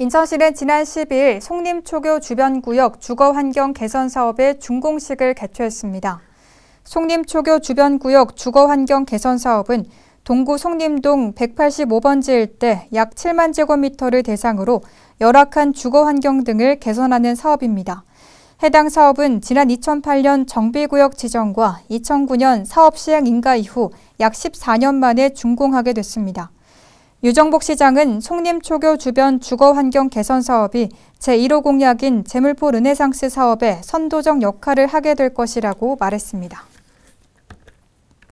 인천시는 지난 12일 송림초교 주변구역 주거환경 개선 사업의 준공식을 개최했습니다. 송림초교 주변구역 주거환경 개선 사업은 동구 송림동 185번지 일대 약 7만 제곱미터를 대상으로 열악한 주거환경 등을 개선하는 사업입니다. 해당 사업은 지난 2008년 정비구역 지정과 2009년 사업 시행 인가 이후 약 14년 만에 준공하게 됐습니다. 유정복 시장은 송림초교 주변 주거환경 개선 사업이 제1호 공약인 재물포 르네상스 사업의 선도적 역할을 하게 될 것이라고 말했습니다.